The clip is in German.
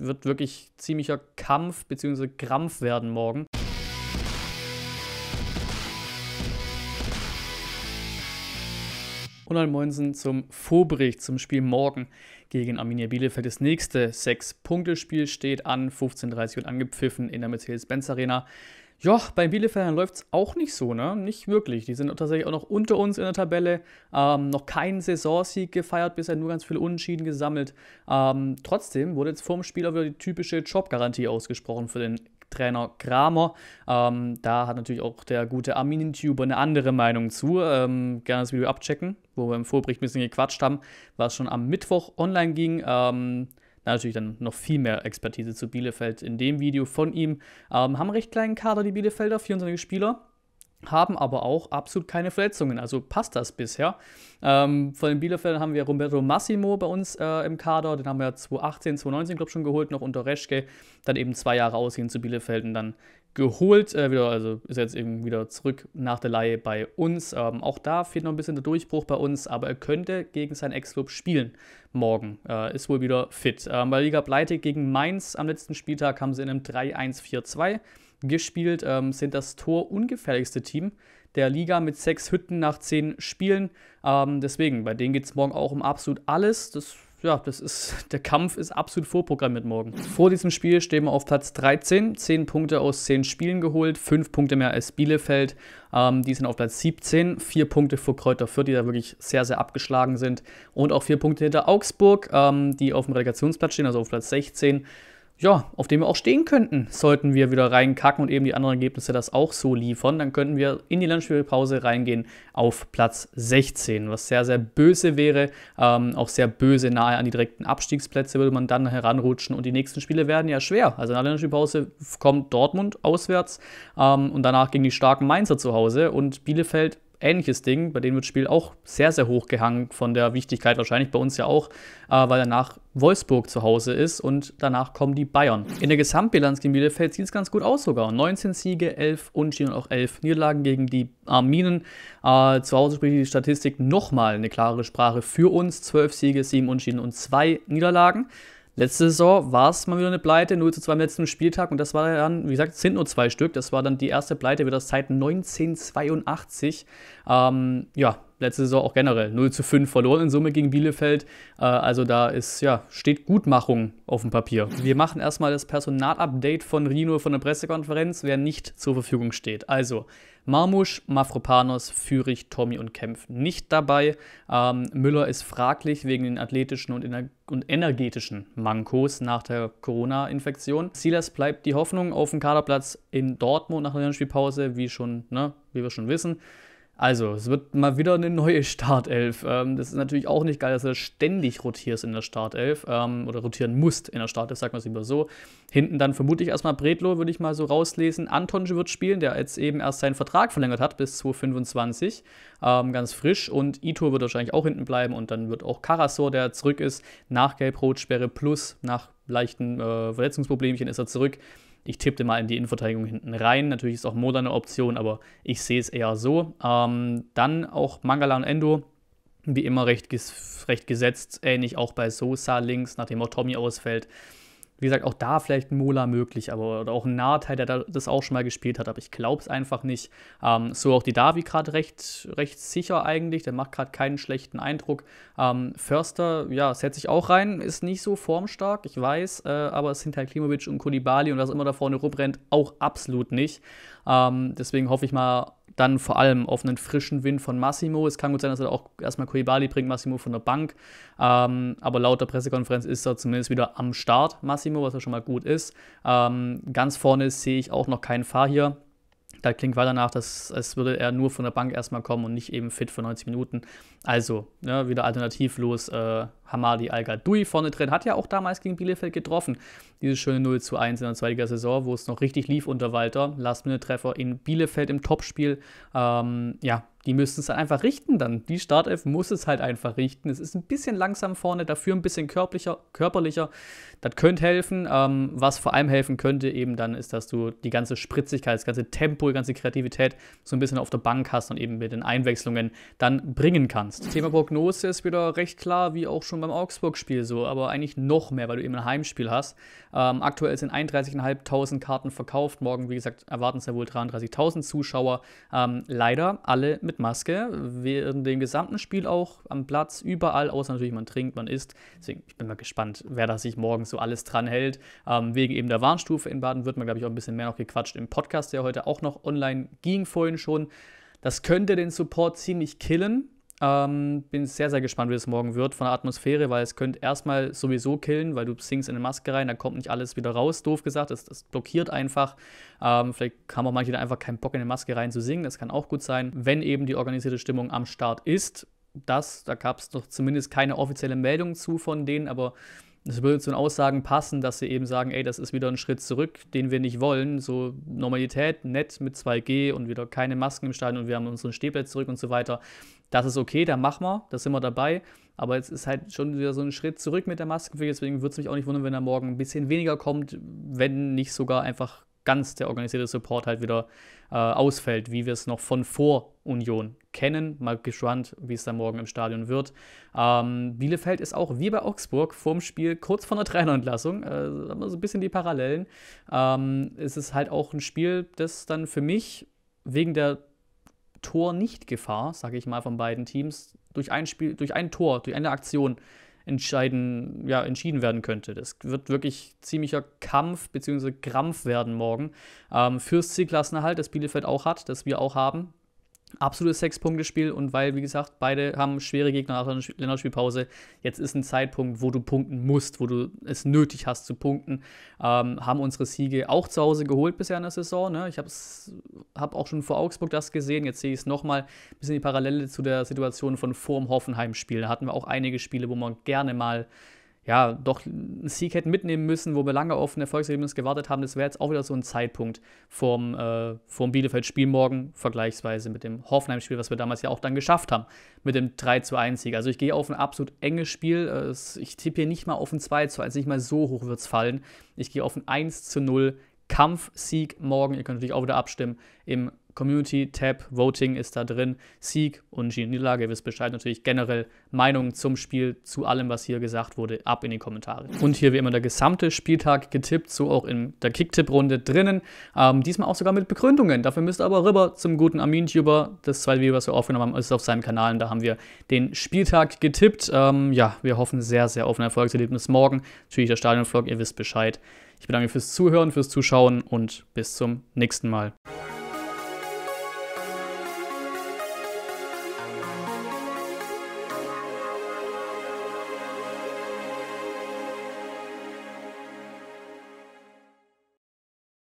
wird wirklich ziemlicher Kampf bzw. Krampf werden morgen. und dann Moinsen zum Vorbericht zum Spiel morgen gegen Arminia Bielefeld. Das nächste Sechs-Punkte-Spiel steht an, 15.30 Uhr und angepfiffen in der Mercedes-Benz Arena. Ja, bei Bielefeldern läuft es auch nicht so, ne? Nicht wirklich. Die sind tatsächlich auch noch unter uns in der Tabelle. Ähm, noch keinen Saisonsieg gefeiert, bisher nur ganz viele Unentschieden gesammelt. Ähm, trotzdem wurde jetzt vorm Spiel auch wieder die typische Jobgarantie ausgesprochen für den Trainer Kramer. Ähm, da hat natürlich auch der gute Arminentuber eine andere Meinung zu. Ähm, gerne das Video abchecken, wo wir im Vorbericht ein bisschen gequatscht haben, was schon am Mittwoch online ging. Ähm, natürlich dann noch viel mehr Expertise zu Bielefeld in dem Video von ihm. Ähm, haben recht kleinen Kader, die Bielefelder, 24 Spieler haben aber auch absolut keine Verletzungen. Also passt das bisher. Ähm, von den Bielefeldern haben wir Roberto Massimo bei uns äh, im Kader. Den haben wir 2018, 2019, glaube ich, schon geholt, noch unter Reschke. Dann eben zwei Jahre ausgehen zu Bielefeld und dann geholt. Äh, wieder, also ist jetzt eben wieder zurück nach der Laie bei uns. Ähm, auch da fehlt noch ein bisschen der Durchbruch bei uns, aber er könnte gegen seinen Ex-Club spielen morgen. Äh, ist wohl wieder fit. Ähm, bei Liga Pleite gegen Mainz am letzten Spieltag haben sie in einem 3-1-4-2 gespielt, ähm, sind das torungefährlichste Team der Liga mit sechs Hütten nach zehn Spielen. Ähm, deswegen, bei denen geht es morgen auch um absolut alles. Das, ja, das ist, der Kampf ist absolut vorprogrammiert morgen. Vor diesem Spiel stehen wir auf Platz 13, 10 Punkte aus 10 Spielen geholt, 5 Punkte mehr als Bielefeld. Ähm, die sind auf Platz 17, 4 Punkte vor Kräuter Fürth, die da wirklich sehr, sehr abgeschlagen sind. Und auch 4 Punkte hinter Augsburg, ähm, die auf dem Relegationsplatz stehen, also auf Platz 16 ja, auf dem wir auch stehen könnten, sollten wir wieder reinkacken und eben die anderen Ergebnisse das auch so liefern. Dann könnten wir in die Landspielpause reingehen auf Platz 16, was sehr, sehr böse wäre. Ähm, auch sehr böse nahe an die direkten Abstiegsplätze würde man dann heranrutschen und die nächsten Spiele werden ja schwer. Also in der Landspielpause kommt Dortmund auswärts ähm, und danach gegen die starken Mainzer zu Hause und Bielefeld ähnliches Ding. Bei denen wird das Spiel auch sehr, sehr hoch gehangen von der Wichtigkeit, wahrscheinlich bei uns ja auch, äh, weil danach Wolfsburg zu Hause ist und danach kommen die Bayern. In der Gesamtbilanz gegen Bielefeld sieht es ganz gut aus sogar. 19 Siege, 11 Unschieden und auch 11 Niederlagen gegen die Arminen. Äh, äh, zu Hause spricht die Statistik nochmal eine klare Sprache für uns. 12 Siege, 7 Unschieden und 2 Niederlagen. Letzte Saison war es mal wieder eine Pleite, 0 zu 2 am letzten Spieltag und das war dann, wie gesagt, sind nur zwei Stück. Das war dann die erste Pleite wieder seit 1982. Ähm, ja, letzte Saison auch generell 0 zu 5 verloren in Summe gegen Bielefeld. Äh, also da ist, ja, steht Gutmachung auf dem Papier. Wir machen erstmal das Personalupdate von Rino von der Pressekonferenz, wer nicht zur Verfügung steht. Also Marmusch, Mafropanos, Führich, Tommy und Kempf nicht dabei. Ähm, Müller ist fraglich wegen den athletischen und, ener und energetischen Mankos nach der Corona-Infektion. Silas bleibt die Hoffnung auf dem Kaderplatz in Dortmund nach der Spielpause, wie ne, wie wir schon wissen. Also, es wird mal wieder eine neue Startelf. Ähm, das ist natürlich auch nicht geil, dass du ständig rotierst in der Startelf ähm, oder rotieren musst in der Startelf, sagen wir es lieber so. Hinten dann vermutlich erstmal Bredlo, würde ich mal so rauslesen. Antonje wird spielen, der jetzt eben erst seinen Vertrag verlängert hat bis 2025. Ähm, ganz frisch. Und Ito wird wahrscheinlich auch hinten bleiben. Und dann wird auch Karasor, der zurück ist, nach Gelb-Rot-Sperre plus nach leichten äh, Verletzungsproblemchen ist er zurück. Ich tippte mal in die Innenverteidigung hinten rein. Natürlich ist auch Moda eine Option, aber ich sehe es eher so. Ähm, dann auch Mangala und Endo, wie immer recht, ges recht gesetzt, ähnlich auch bei Sosa links, nachdem auch Tommy ausfällt. Wie gesagt, auch da vielleicht ein Mola möglich, aber oder auch ein Nahtei, der das auch schon mal gespielt hat, aber ich glaube es einfach nicht. Ähm, so auch die Davi gerade recht, recht sicher eigentlich, der macht gerade keinen schlechten Eindruck. Ähm, Förster, ja, setzt sich auch rein, ist nicht so formstark, ich weiß, äh, aber es sind halt Klimovic und Kulibali und was immer da vorne rumrennt, auch absolut nicht. Ähm, deswegen hoffe ich mal dann vor allem auf einen frischen Wind von Massimo. Es kann gut sein, dass er auch erstmal Koulibaly bringt, Massimo von der Bank. Ähm, aber laut der Pressekonferenz ist er zumindest wieder am Start, Massimo, was ja schon mal gut ist. Ähm, ganz vorne sehe ich auch noch keinen Fahr hier. Da klingt weiter nach, dass, als würde er nur von der Bank erstmal kommen und nicht eben fit für 90 Minuten. Also, ja, ne, wieder alternativlos äh, Hamadi Al-Gadoui vorne drin. Hat ja auch damals gegen Bielefeld getroffen. Dieses schöne 0 zu 1 in der zweiten Saison, wo es noch richtig lief unter Walter. Last-Minute-Treffer in Bielefeld im Topspiel. Ähm, ja, die müssen es halt einfach richten dann. Die Startelf muss es halt einfach richten. Es ist ein bisschen langsam vorne, dafür ein bisschen körperlicher. körperlicher. Das könnte helfen. Ähm, was vor allem helfen könnte, eben dann, ist, dass du die ganze Spritzigkeit, das ganze Tempo, die ganze Kreativität so ein bisschen auf der Bank hast und eben mit den Einwechslungen dann bringen kannst. Thema Prognose ist wieder recht klar, wie auch schon beim Augsburg-Spiel so, aber eigentlich noch mehr, weil du eben ein Heimspiel hast. Ähm, aktuell sind 31.500 Karten verkauft. Morgen, wie gesagt, erwarten es ja wohl 33.000 Zuschauer. Ähm, leider alle mit mit Maske während dem gesamten Spiel auch am Platz, überall, außer natürlich man trinkt, man isst. Deswegen ich bin mal gespannt, wer da sich morgens so alles dran hält. Ähm, wegen eben der Warnstufe in Baden wird man, glaube ich, auch ein bisschen mehr noch gequatscht im Podcast, der heute auch noch online ging vorhin schon. Das könnte den Support ziemlich killen, ähm, bin sehr, sehr gespannt, wie es morgen wird von der Atmosphäre, weil es könnte erstmal sowieso killen, weil du singst in eine Maske rein, da kommt nicht alles wieder raus, doof gesagt, das, das blockiert einfach. Ähm, vielleicht haben auch manche dann einfach keinen Bock, in eine Maske rein zu singen, das kann auch gut sein. Wenn eben die organisierte Stimmung am Start ist, das, da gab es doch zumindest keine offizielle Meldung zu von denen, aber es würde zu den Aussagen passen, dass sie eben sagen, ey, das ist wieder ein Schritt zurück, den wir nicht wollen. So Normalität, nett mit 2G und wieder keine Masken im Stadion und wir haben unseren Stehplatz zurück und so weiter. Das ist okay, da machen wir, da sind wir dabei. Aber es ist halt schon wieder so ein Schritt zurück mit der Maskenpflicht. Deswegen würde es mich auch nicht wundern, wenn da morgen ein bisschen weniger kommt, wenn nicht sogar einfach ganz der organisierte Support halt wieder äh, ausfällt, wie wir es noch von vor Union kennen. Mal gespannt, wie es da morgen im Stadion wird. Ähm, Bielefeld ist auch wie bei Augsburg vorm Spiel kurz vor einer Trainerentlassung. Äh, haben wir so ein bisschen die Parallelen. Ähm, es ist halt auch ein Spiel, das dann für mich wegen der Tor-Nicht-Gefahr, sage ich mal, von beiden Teams, durch ein Spiel, durch ein Tor, durch eine Aktion entscheiden, ja, entschieden werden könnte. Das wird wirklich ziemlicher Kampf bzw. Krampf werden morgen ähm, fürs Zielklassenerhalt, das Bielefeld auch hat, das wir auch haben absolutes Sechs-Punkte-Spiel und weil, wie gesagt, beide haben schwere Gegner nach der Länderspielpause. Jetzt ist ein Zeitpunkt, wo du punkten musst, wo du es nötig hast zu punkten. Ähm, haben unsere Siege auch zu Hause geholt bisher in der Saison. Ne? Ich habe auch schon vor Augsburg das gesehen. Jetzt sehe ich es nochmal ein bisschen die Parallele zu der Situation von vor dem Hoffenheim-Spiel. Da hatten wir auch einige Spiele, wo man gerne mal ja, doch einen Sieg hätten mitnehmen müssen, wo wir lange auf ein Erfolgsergebnis gewartet haben. Das wäre jetzt auch wieder so ein Zeitpunkt vom, äh, vom Bielefeld-Spiel morgen, vergleichsweise mit dem Hoffenheim-Spiel, was wir damals ja auch dann geschafft haben, mit dem 3 zu 1 Sieg. Also ich gehe auf ein absolut enges Spiel. Äh, ich tippe hier nicht mal auf ein 2 zu 1, nicht mal so hoch wird es fallen. Ich gehe auf ein 1 zu 0 Kampfsieg morgen. Ihr könnt natürlich auch wieder abstimmen im Community, Tab, Voting ist da drin, Sieg und Niederlage. Ihr wisst Bescheid natürlich generell Meinungen zum Spiel, zu allem, was hier gesagt wurde, ab in die Kommentare. Und hier wie immer der gesamte Spieltag getippt, so auch in der Kicktipp-Runde drinnen. Ähm, diesmal auch sogar mit Begründungen. Dafür müsst ihr aber rüber zum guten Amin-Tuber. Das zweite Video, was wir aufgenommen haben, ist auf seinem Kanal. Und da haben wir den Spieltag getippt. Ähm, ja, wir hoffen sehr, sehr auf ein Erfolgserlebnis morgen. Natürlich der Stadion-Vlog, ihr wisst Bescheid. Ich bedanke mich fürs Zuhören, fürs Zuschauen und bis zum nächsten Mal.